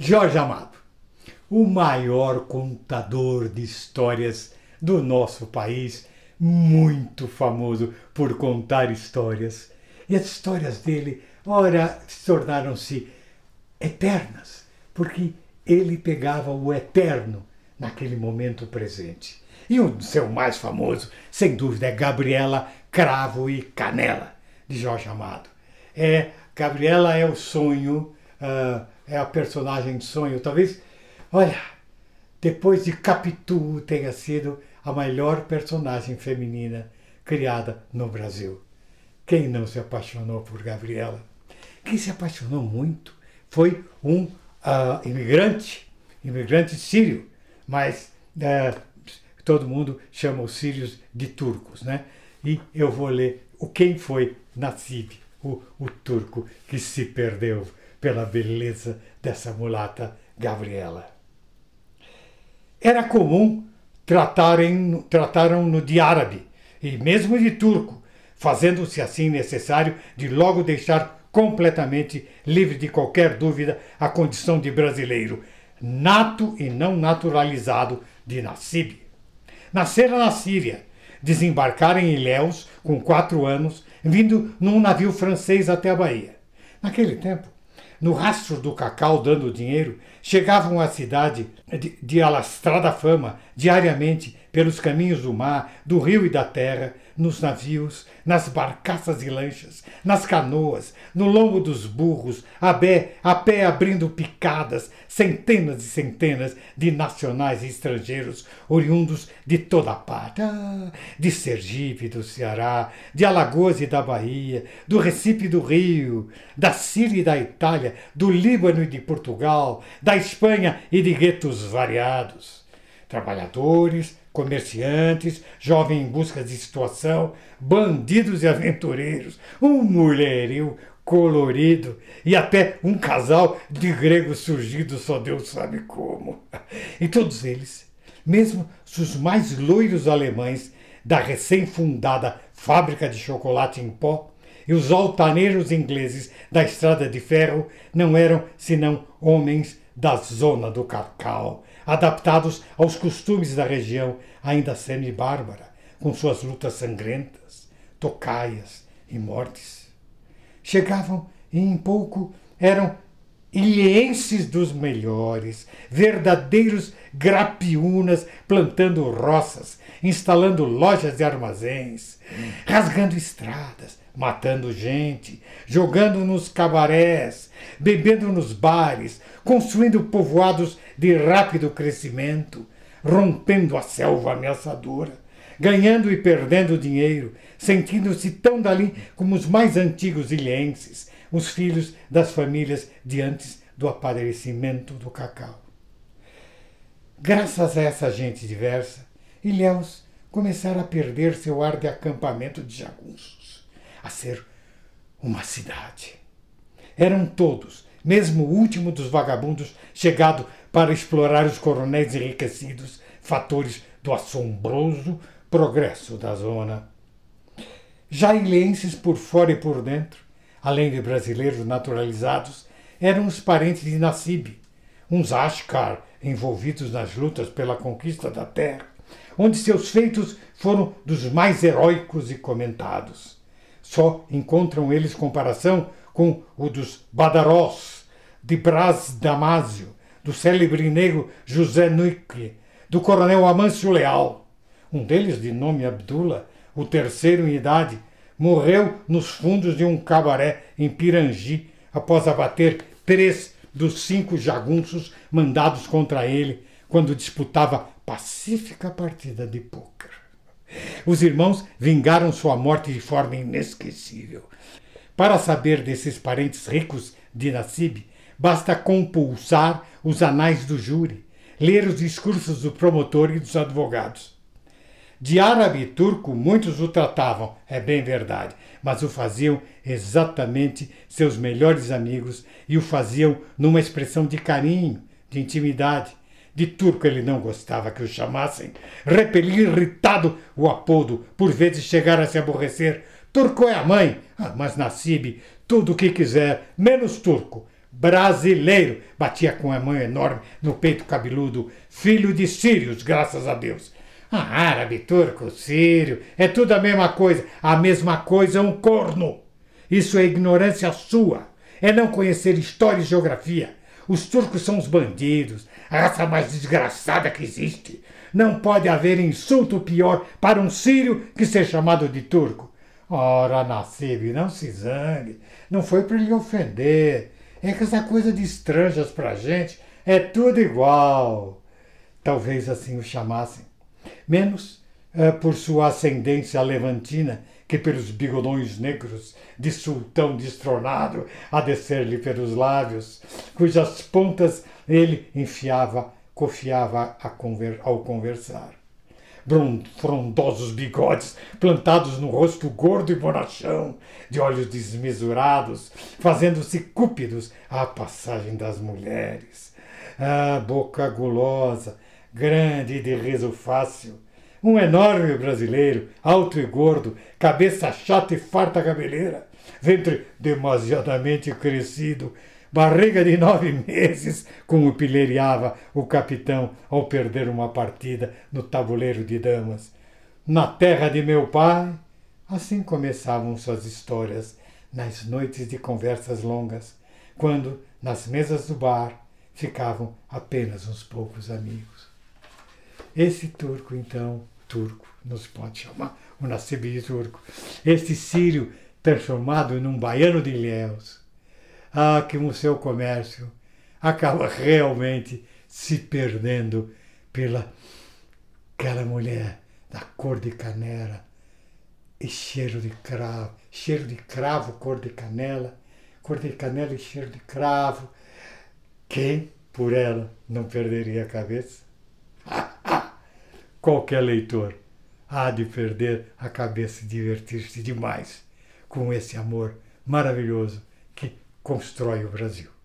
Jorge Amado, o maior contador de histórias do nosso país, muito famoso por contar histórias. E as histórias dele, ora, se tornaram-se eternas, porque ele pegava o eterno naquele momento presente. E o seu mais famoso, sem dúvida, é Gabriela Cravo e Canela, de Jorge Amado. É, Gabriela é o sonho uh, é a personagem de sonho. Talvez, olha, depois de Capitu tenha sido a melhor personagem feminina criada no Brasil. Quem não se apaixonou por Gabriela? Quem se apaixonou muito foi um uh, imigrante, imigrante sírio, mas uh, todo mundo chama os sírios de turcos, né? E eu vou ler o quem foi Nassib, o, o turco que se perdeu pela beleza dessa mulata Gabriela. Era comum tratarem, trataram-no de árabe e mesmo de turco, fazendo-se assim necessário de logo deixar completamente livre de qualquer dúvida a condição de brasileiro, nato e não naturalizado de Nassib. Nascera na Síria, desembarcaram em Ilhéus com quatro anos, vindo num navio francês até a Bahia. Naquele tempo, no rastro do cacau dando dinheiro, chegavam à cidade de, de alastrada fama diariamente pelos caminhos do mar, do rio e da terra, nos navios, nas barcaças e lanchas, nas canoas, no lombo dos burros, a pé, a pé abrindo picadas, centenas e centenas de nacionais e estrangeiros, oriundos de toda a parte, ah, de Sergipe, do Ceará, de Alagoas e da Bahia, do Recife e do Rio, da Síria e da Itália, do Líbano e de Portugal, da Espanha e de guetos variados. Trabalhadores, comerciantes, jovens em busca de situação, bandidos e aventureiros, um mulherio colorido e até um casal de gregos surgido só Deus sabe como. E todos eles, mesmo os mais loiros alemães da recém-fundada fábrica de chocolate em pó, e os altaneiros ingleses da estrada de ferro não eram senão homens da zona do cacau, adaptados aos costumes da região ainda semi-bárbara, com suas lutas sangrentas, tocaias e mortes. Chegavam e em pouco eram Ienses dos melhores, verdadeiros grapiunas plantando roças, instalando lojas e armazéns, hum. rasgando estradas, matando gente, jogando nos cabarés, bebendo nos bares, construindo povoados de rápido crescimento, rompendo a selva ameaçadora, ganhando e perdendo dinheiro, sentindo-se tão dali como os mais antigos ilhenses, os filhos das famílias de antes do aparecimento do cacau. Graças a essa gente diversa, Ilhéus começara a perder seu ar de acampamento de jagunço a ser uma cidade. Eram todos, mesmo o último dos vagabundos chegado para explorar os coronéis enriquecidos, fatores do assombroso progresso da zona. Jailenses por fora e por dentro, além de brasileiros naturalizados, eram os parentes de Nassib, uns Ashkar envolvidos nas lutas pela conquista da terra, onde seus feitos foram dos mais heróicos e comentados só encontram eles comparação com o dos Badarós, de Brás Damásio, do célebre negro José Nuque, do coronel Amâncio Leal. Um deles, de nome Abdullah, o terceiro em idade, morreu nos fundos de um cabaré em Pirangi após abater três dos cinco jagunços mandados contra ele quando disputava pacífica partida de pôquer. Os irmãos vingaram sua morte de forma inesquecível. Para saber desses parentes ricos de Nassib, basta compulsar os anais do júri, ler os discursos do promotor e dos advogados. De árabe e turco, muitos o tratavam, é bem verdade, mas o faziam exatamente seus melhores amigos e o faziam numa expressão de carinho, de intimidade de turco ele não gostava que o chamassem. Repelia irritado o apodo, por vezes chegava a se aborrecer. Turco é a mãe, ah, mas Nassib, tudo o que quiser, menos turco. Brasileiro, batia com a mão enorme no peito cabeludo, filho de sírios, graças a Deus. Ah, árabe, turco, sírio, é tudo a mesma coisa. A mesma coisa é um corno. Isso é ignorância sua. É não conhecer história e geografia. Os turcos são os bandidos, a raça mais desgraçada que existe. Não pode haver insulto pior para um sírio que ser chamado de turco. Ora, Nassib, não se zangue. Não foi para lhe ofender. É que essa coisa de estranhas para gente é tudo igual. Talvez assim o chamassem. Menos eh, por sua ascendência levantina que pelos bigodões negros de sultão destronado a descer-lhe pelos lábios, cujas pontas ele enfiava, cofiava conver ao conversar. Frondosos bigodes plantados no rosto gordo e bonachão, de olhos desmesurados, fazendo-se cúpidos à passagem das mulheres. Ah, boca gulosa, grande e de riso fácil, um enorme brasileiro, alto e gordo, cabeça chata e farta cabeleira, ventre demasiadamente crescido, barriga de nove meses, como pilheriava o capitão ao perder uma partida no tabuleiro de damas. Na terra de meu pai, assim começavam suas histórias nas noites de conversas longas, quando, nas mesas do bar, ficavam apenas uns poucos amigos. Esse turco, então, turco, nos pode chamar, o Nassib turco. Este sírio transformado num baiano de Ilhéus. Ah, que o seu comércio acaba realmente se perdendo pela aquela mulher da cor de canela e cheiro de cravo, cheiro de cravo, cor de canela, cor de canela e cheiro de cravo. Quem por ela não perderia a cabeça? qualquer leitor há de perder a cabeça e divertir-se demais com esse amor maravilhoso que constrói o Brasil.